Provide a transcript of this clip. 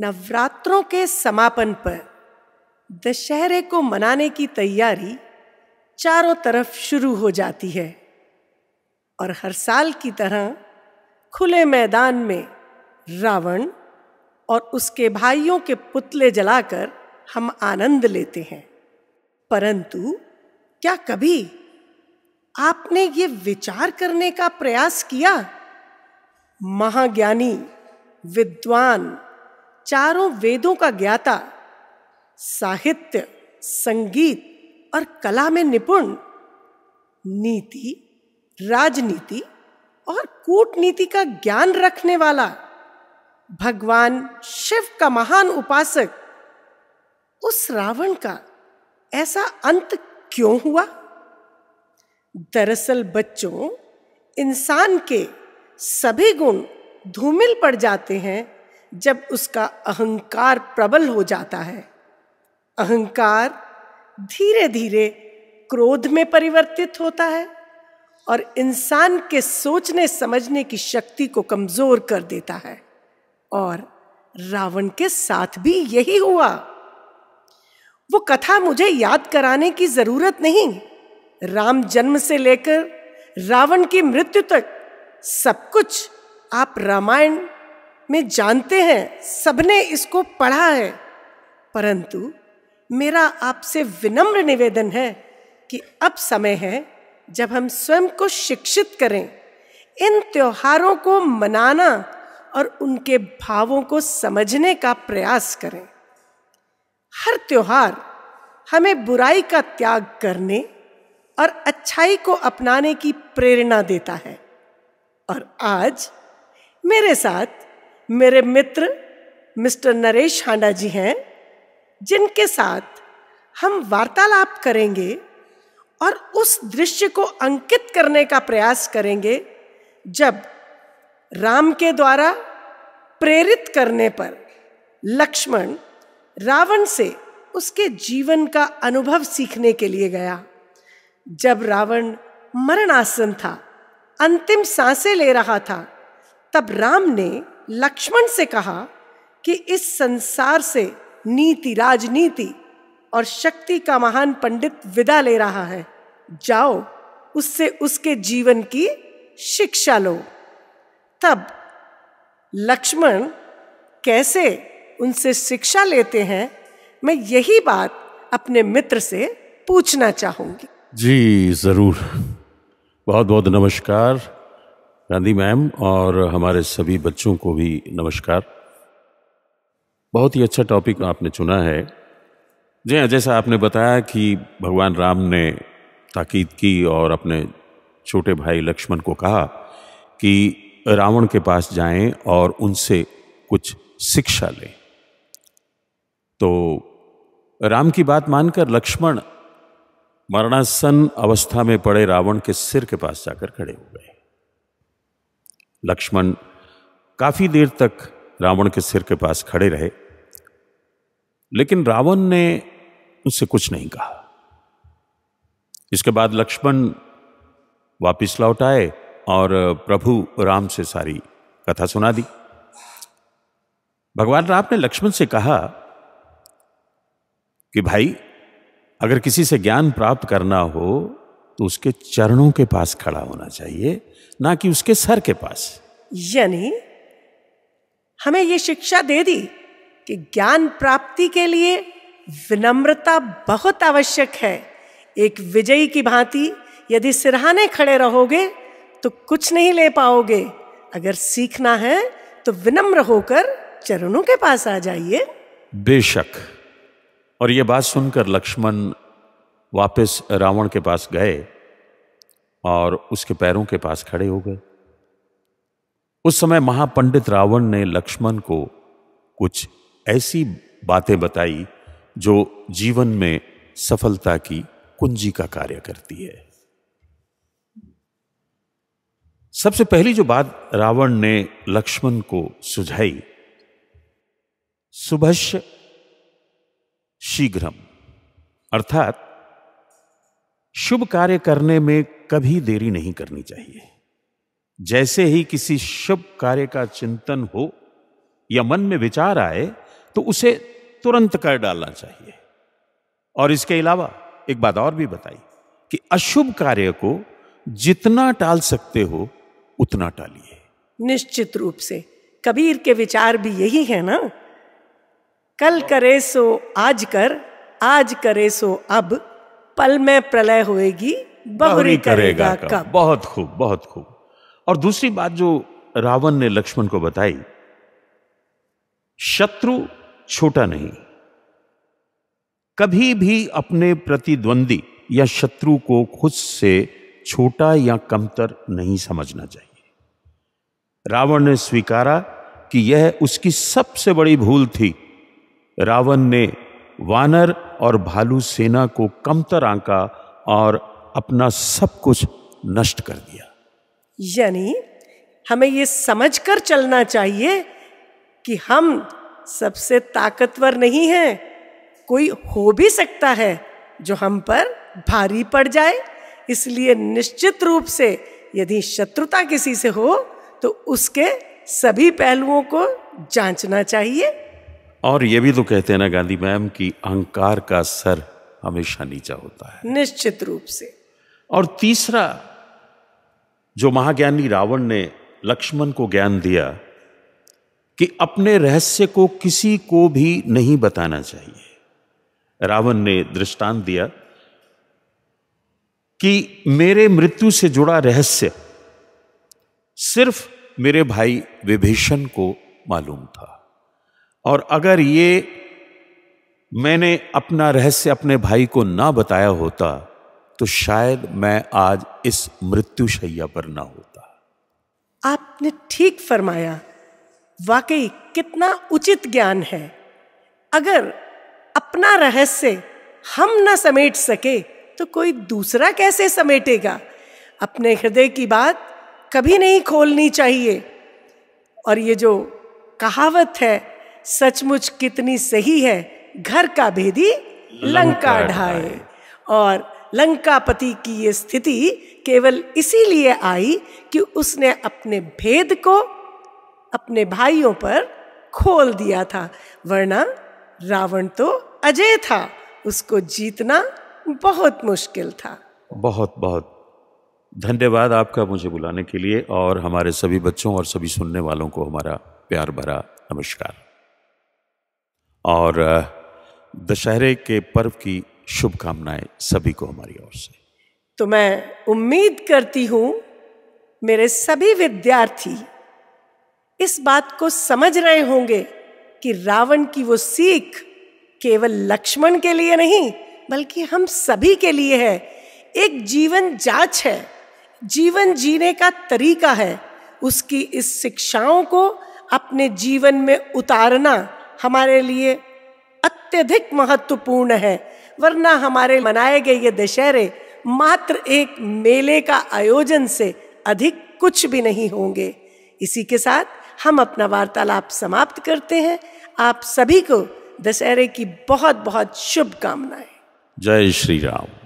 नवरात्रों के समापन पर दशहरे को मनाने की तैयारी चारों तरफ शुरू हो जाती है और हर साल की तरह खुले मैदान में रावण और उसके भाइयों के पुतले जलाकर हम आनंद लेते हैं परंतु क्या कभी आपने ये विचार करने का प्रयास किया महाज्ञानी विद्वान चारों वेदों का ज्ञाता साहित्य संगीत और कला में निपुण नीति राजनीति और कूटनीति का ज्ञान रखने वाला भगवान शिव का महान उपासक उस रावण का ऐसा अंत क्यों हुआ दरअसल बच्चों इंसान के सभी गुण धूमिल पड़ जाते हैं जब उसका अहंकार प्रबल हो जाता है अहंकार धीरे धीरे क्रोध में परिवर्तित होता है और इंसान के सोचने समझने की शक्ति को कमजोर कर देता है और रावण के साथ भी यही हुआ वो कथा मुझे याद कराने की जरूरत नहीं राम जन्म से लेकर रावण की मृत्यु तक सब कुछ आप रामायण मैं जानते हैं सबने इसको पढ़ा है परंतु मेरा आपसे विनम्र निवेदन है कि अब समय है जब हम स्वयं को शिक्षित करें इन त्योहारों को मनाना और उनके भावों को समझने का प्रयास करें हर त्योहार हमें बुराई का त्याग करने और अच्छाई को अपनाने की प्रेरणा देता है और आज मेरे साथ मेरे मित्र मिस्टर नरेश हांडा जी हैं जिनके साथ हम वार्तालाप करेंगे और उस दृश्य को अंकित करने का प्रयास करेंगे जब राम के द्वारा प्रेरित करने पर लक्ष्मण रावण से उसके जीवन का अनुभव सीखने के लिए गया जब रावण मरणासन था अंतिम सांसें ले रहा था तब राम ने लक्ष्मण से कहा कि इस संसार से नीति राजनीति और शक्ति का महान पंडित विदा ले रहा है जाओ उससे उसके जीवन की शिक्षा लो तब लक्ष्मण कैसे उनसे शिक्षा लेते हैं मैं यही बात अपने मित्र से पूछना चाहूंगी जी जरूर बहुत बहुत नमस्कार गांधी मैम और हमारे सभी बच्चों को भी नमस्कार बहुत ही अच्छा टॉपिक आपने चुना है जी हाँ, जैसा आपने बताया कि भगवान राम ने ताकीद की और अपने छोटे भाई लक्ष्मण को कहा कि रावण के पास जाएं और उनसे कुछ शिक्षा लें तो राम की बात मानकर लक्ष्मण मरणासन अवस्था में पड़े रावण के सिर के पास जाकर खड़े हो गए लक्ष्मण काफ़ी देर तक रावण के सिर के पास खड़े रहे लेकिन रावण ने उससे कुछ नहीं कहा इसके बाद लक्ष्मण वापिस लौट आए और प्रभु राम से सारी कथा सुना दी भगवान राम ने लक्ष्मण से कहा कि भाई अगर किसी से ज्ञान प्राप्त करना हो तो उसके चरणों के पास खड़ा होना चाहिए ना कि उसके सर के पास यानी हमें ये शिक्षा दे दी कि ज्ञान प्राप्ति के लिए विनम्रता बहुत आवश्यक है एक विजयी की भांति यदि सिरहाने खड़े रहोगे तो कुछ नहीं ले पाओगे अगर सीखना है तो विनम्र होकर चरणों के पास आ जाइए बेशक और ये बात सुनकर लक्ष्मण वापस रावण के पास गए और उसके पैरों के पास खड़े हो गए उस समय महापंडित रावण ने लक्ष्मण को कुछ ऐसी बातें बताई जो जीवन में सफलता की कुंजी का कार्य करती है सबसे पहली जो बात रावण ने लक्ष्मण को सुझाई सुभश शीघ्रम अर्थात शुभ कार्य करने में कभी देरी नहीं करनी चाहिए जैसे ही किसी शुभ कार्य का चिंतन हो या मन में विचार आए तो उसे तुरंत कर डालना चाहिए और इसके अलावा एक बात और भी बताई कि अशुभ कार्य को जितना टाल सकते हो उतना टालिए निश्चित रूप से कबीर के विचार भी यही है ना कल करे सो आज कर आज करे सो अब पल में प्रलय होएगी बहुरी करेगा, करेगा कब बहुत खूब बहुत खूब और दूसरी बात जो रावण ने लक्ष्मण को बताई शत्रु छोटा नहीं कभी भी अपने प्रतिद्वंदी या शत्रु को खुद से छोटा या कमतर नहीं समझना चाहिए रावण ने स्वीकारा कि यह उसकी सबसे बड़ी भूल थी रावण ने वानर और भालू सेना को कमतर आंका और अपना सब कुछ नष्ट कर दिया यानी हमें ये समझ कर चलना चाहिए कि हम सबसे ताकतवर नहीं हैं कोई हो भी सकता है जो हम पर भारी पड़ जाए इसलिए निश्चित रूप से यदि शत्रुता किसी से हो तो उसके सभी पहलुओं को जांचना चाहिए और ये भी तो कहते हैं ना गांधी मैम कि अहंकार का सर हमेशा नीचा होता है निश्चित रूप से और तीसरा जो महाज्ञानी रावण ने लक्ष्मण को ज्ञान दिया कि अपने रहस्य को किसी को भी नहीं बताना चाहिए रावण ने दृष्टांत दिया कि मेरे मृत्यु से जुड़ा रहस्य सिर्फ मेरे भाई विभीषण को मालूम था और अगर ये मैंने अपना रहस्य अपने भाई को ना बताया होता तो शायद मैं आज इस मृत्युशैया पर ना होता आपने ठीक फरमाया वाकई कितना उचित ज्ञान है अगर अपना रहस्य हम न समेट सके तो कोई दूसरा कैसे समेटेगा अपने हृदय की बात कभी नहीं खोलनी चाहिए और ये जो कहावत है सचमुच कितनी सही है घर का भेदी लंका ढाए और लंकापति की ये स्थिति केवल इसीलिए आई कि उसने अपने भेद को अपने भाइयों पर खोल दिया था वरना रावण तो अजय था उसको जीतना बहुत मुश्किल था बहुत बहुत धन्यवाद आपका मुझे बुलाने के लिए और हमारे सभी बच्चों और सभी सुनने वालों को हमारा प्यार भरा नमस्कार और दशहरे के पर्व की शुभकामनाएं सभी को हमारी ओर से तो मैं उम्मीद करती हूँ मेरे सभी विद्यार्थी इस बात को समझ रहे होंगे कि रावण की वो सीख केवल लक्ष्मण के लिए नहीं बल्कि हम सभी के लिए है एक जीवन जांच है जीवन जीने का तरीका है उसकी इस शिक्षाओं को अपने जीवन में उतारना हमारे लिए अत्यधिक महत्वपूर्ण है वरना हमारे मनाए गए ये दशहरे मात्र एक मेले का आयोजन से अधिक कुछ भी नहीं होंगे इसी के साथ हम अपना वार्तालाप समाप्त करते हैं आप सभी को दशहरे की बहुत बहुत शुभकामनाएं जय श्री राम